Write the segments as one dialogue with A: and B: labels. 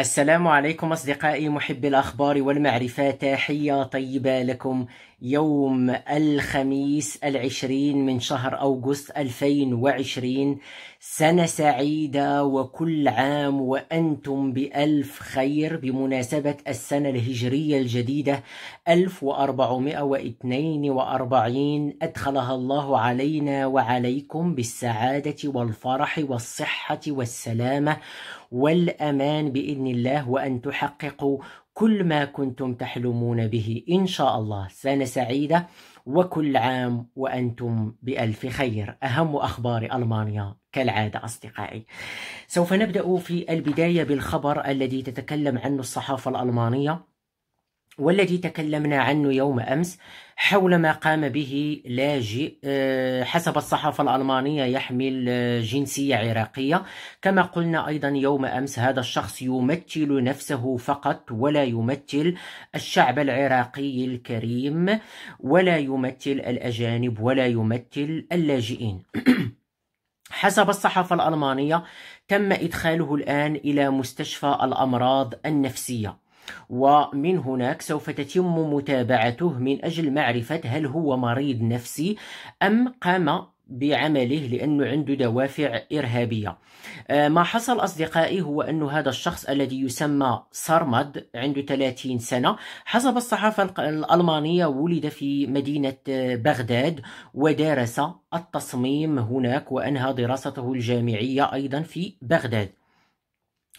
A: السلام عليكم أصدقائي محبي الأخبار والمعرفة تحية طيبة لكم يوم الخميس العشرين من شهر أغسطس 2020 سنة سعيدة وكل عام وأنتم بألف خير بمناسبة السنة الهجرية الجديدة 1442 أدخلها الله علينا وعليكم بالسعادة والفرح والصحة والسلامة والأمان بإذن الله وأن تحققوا كل ما كنتم تحلمون به إن شاء الله سنة سعيدة وكل عام وأنتم بألف خير أهم أخبار ألمانيا كالعادة أصدقائي سوف نبدأ في البداية بالخبر الذي تتكلم عنه الصحافة الألمانية والذي تكلمنا عنه يوم أمس حول ما قام به لاجئ آه، حسب الصحافة الألمانية يحمل آه، جنسية عراقية كما قلنا أيضا يوم أمس هذا الشخص يمثل نفسه فقط ولا يمثل الشعب العراقي الكريم ولا يمثل الأجانب ولا يمثل اللاجئين حسب الصحافة الألمانية تم إدخاله الآن إلى مستشفى الأمراض النفسية ومن هناك سوف تتم متابعته من أجل معرفة هل هو مريض نفسي أم قام بعمله لأنه عنده دوافع إرهابية آه، ما حصل أصدقائي هو أن هذا الشخص الذي يسمى سرمد عنده 30 سنة حسب الصحافة الألمانية ولد في مدينة آه، بغداد ودارس التصميم هناك وأنهى دراسته الجامعية أيضا في بغداد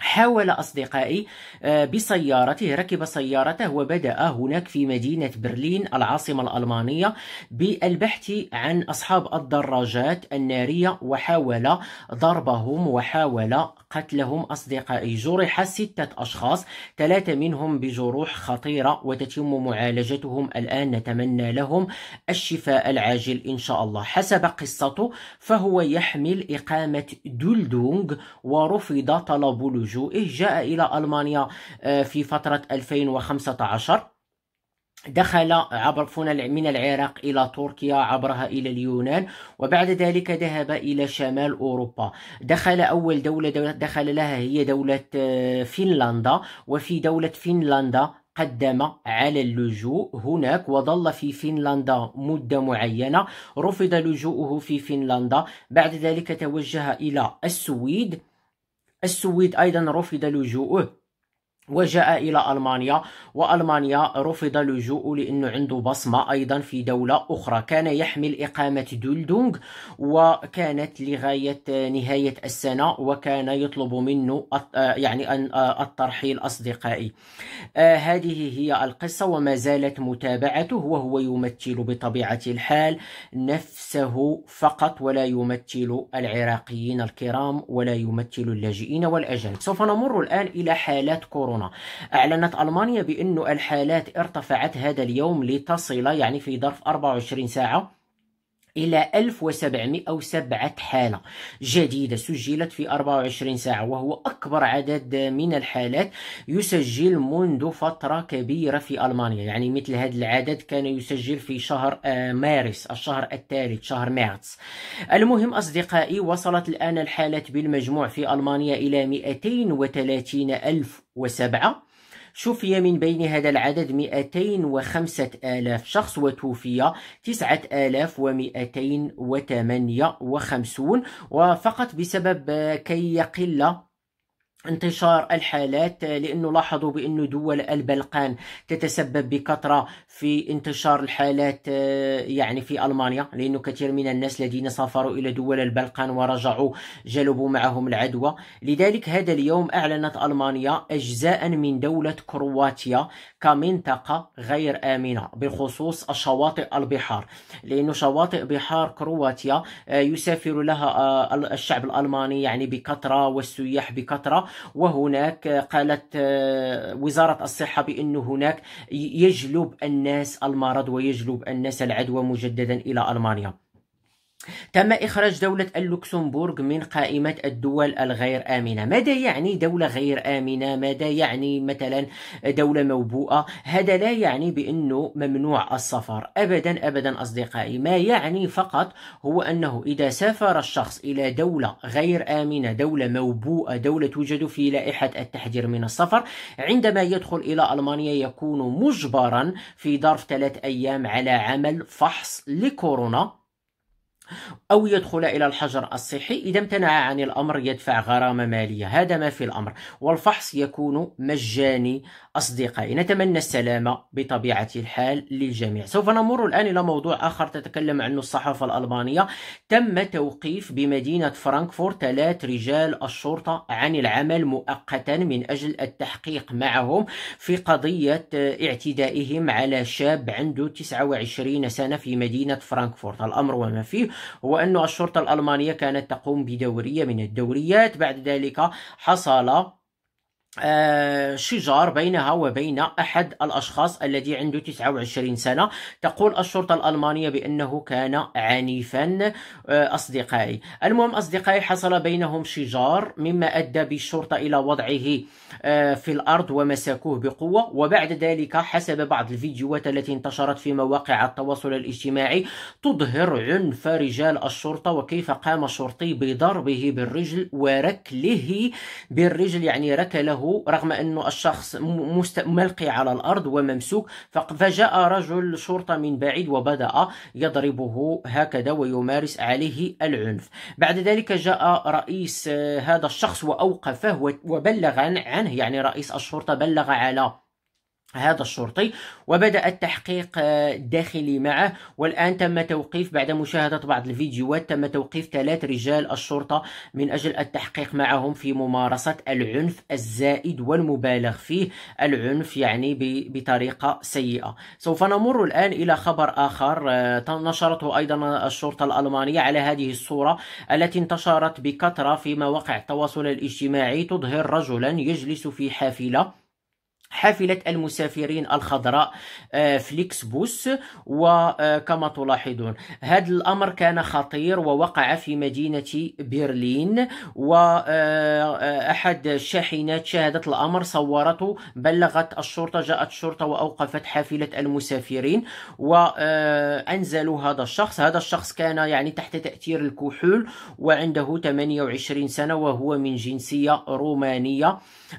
A: حاول أصدقائي آه، بسيارته ركب سيارته وبدأ هناك في مدينة برلين العاصمة الألمانية بالبحث عن أصحاب الدراجات النارية وحاول ضربهم وحاول قتلهم أصدقائي جرح ستة أشخاص ثلاثة منهم بجروح خطيرة وتتم معالجتهم الآن نتمنى لهم الشفاء العاجل إن شاء الله حسب قصته فهو يحمل إقامة دولدونغ ورفض طلب لجوء لجوئه جاء إلى ألمانيا آه، في فترة 2015 دخل عبر من العراق إلى تركيا عبرها إلى اليونان وبعد ذلك ذهب إلى شمال أوروبا دخل أول دولة, دولة دخل لها هي دولة آه، فنلندا وفي دولة فنلندا قدم على اللجوء هناك وظل في فنلندا مدة معينة رفض لجوءه في فنلندا بعد ذلك توجه إلى السويد السويد أيضا رفض لجوءه وجاء إلى ألمانيا وألمانيا رفض لجوءه لأنه عنده بصمة أيضا في دولة أخرى كان يحمل إقامة دولدونغ وكانت لغاية نهاية السنة وكان يطلب منه يعني أن الترحيل أصدقائي آه، هذه هي القصة وما زالت متابعته وهو يمثل بطبيعة الحال نفسه فقط ولا يمثل العراقيين الكرام ولا يمثل اللاجئين والأجانب سوف نمر الآن إلى حالات كورونا كورونا أعلنت ألمانيا بأن الحالات ارتفعت هذا اليوم لتصل يعني في ظرف 24 ساعة إلى 1707 حالة جديدة سجلت في 24 ساعة وهو أكبر عدد من الحالات يسجل منذ فترة كبيرة في ألمانيا يعني مثل هذا العدد كان يسجل في شهر آه، مارس الشهر الثالث شهر مارس المهم أصدقائي وصلت الآن الحالات بالمجموع في ألمانيا إلى 230 ألف وسبعة شفي من بين هذا العدد 205 آلاف شخص وتوفي 9258 وفقط بسبب كي يقل انتشار الحالات لانه لاحظوا بانه دول البلقان تتسبب بكثره في انتشار الحالات يعني في المانيا لانه كثير من الناس الذين سافروا الى دول البلقان ورجعوا جلبوا معهم العدوى لذلك هذا اليوم اعلنت المانيا اجزاء من دوله كرواتيا كمنطقة غير آمنة بخصوص الشواطئ البحار لأن شواطئ بحار كرواتيا آه، يسافر لها آه، الشعب الألماني يعني بكثرة والسياح بكثرة وهناك آه، قالت وزارة الصحة بأن هناك يجلب الناس المرض ويجلب الناس العدوى مجددا إلى ألمانيا تم إخراج دولة اللوكسمبورغ من قائمة الدول الغير آمنة ماذا يعني دولة غير آمنة ماذا يعني مثلا دولة موبوءة هذا لا يعني بأنه ممنوع السفر أبدا أبدا أصدقائي ما يعني فقط هو أنه إذا سافر الشخص إلى دولة غير آمنة دولة موبوءة دولة توجد في لائحة التحذير من السفر عندما يدخل إلى ألمانيا يكون مجبرا في ظرف ثلاث أيام على عمل فحص لكورونا أو يدخل إلى الحجر الصحي إذا امتنع عن الأمر يدفع غرامة مالية هذا ما في الأمر والفحص يكون مجاني أصدقائي نتمنى السلامة بطبيعة الحال للجميع سوف نمر الآن إلى موضوع آخر تتكلم عنه الصحافة الألبانية تم توقيف بمدينة فرانكفورت ثلاث رجال الشرطة عن العمل مؤقتا من أجل التحقيق معهم في قضية اعتدائهم على شاب عنده 29 سنة في مدينة فرانكفورت الأمر وما فيه هو أن الشرطة الألمانية كانت تقوم بدورية من الدوريات بعد ذلك حصل آه، شجار بينها وبين أحد الأشخاص الذي عنده 29 سنة تقول الشرطة الألمانية بأنه كان عنيفا آه، أصدقائي المهم أصدقائي حصل بينهم شجار مما أدى بالشرطة إلى وضعه آه، في الأرض ومسكوه بقوة وبعد ذلك حسب بعض الفيديوهات التي انتشرت في مواقع التواصل الاجتماعي تظهر عنف رجال الشرطة وكيف قام الشرطي بضربه بالرجل وركله بالرجل يعني ركله أنه رغم أنه الشخص ملقي على الأرض وممسوك فجاء رجل شرطة من بعيد وبدأ يضربه هكذا ويمارس عليه العنف بعد ذلك جاء رئيس آه، هذا الشخص وأوقفه وبلغ عنه يعني رئيس الشرطة بلغ على هذا الشرطي وبدأ التحقيق الداخلي آه، معه والآن تم توقيف بعد مشاهدة بعض الفيديوهات تم توقيف ثلاث رجال الشرطة من أجل التحقيق معهم في ممارسة العنف الزائد والمبالغ فيه العنف يعني بطريقة سيئة سوف نمر الآن إلى خبر آخر آه، نشرته أيضا الشرطة الألمانية على هذه الصورة التي انتشرت بكثرة في مواقع التواصل الاجتماعي تظهر رجلا يجلس في حافلة حافلة المسافرين الخضراء آه، فليكس بوس وكما آه، تلاحظون هذا الأمر كان خطير ووقع في مدينة برلين وأحد آه، الشاحنات شاهدت الأمر صورته بلغت الشرطة جاءت الشرطة وأوقفت حافلة المسافرين وأنزلوا هذا الشخص هذا الشخص كان يعني تحت تأثير الكحول وعنده 28 سنة وهو من جنسية رومانية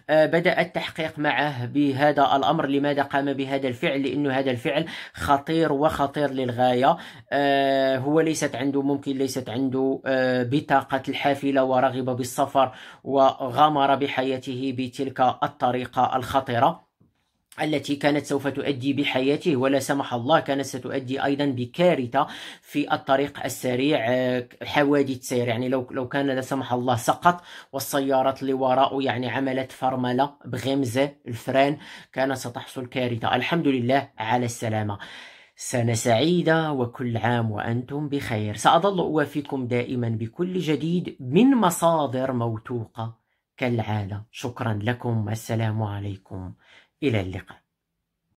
A: بدأ التحقيق معه به بهذا الامر لماذا قام بهذا الفعل لانه هذا الفعل خطير وخطير للغايه آه هو ليست عنده ممكن ليست عنده آه بطاقه الحافله ورغب بالسفر وغامر بحياته بتلك الطريقه الخطيره التي كانت سوف تؤدي بحياته ولا سمح الله كانت ستؤدي ايضا بكارثه في الطريق السريع آه، حوادث سير يعني لو لو كان لا سمح الله سقط والسيارات اللي وراءه يعني عملت فرمله بغمزه الفران كان ستحصل كارثه الحمد لله على السلامه سنة سعيدة وكل عام وأنتم بخير سأظل أوافيكم دائما بكل جديد من مصادر موثوقة كالعادة شكرا لكم السلام عليكم إلى اللقاء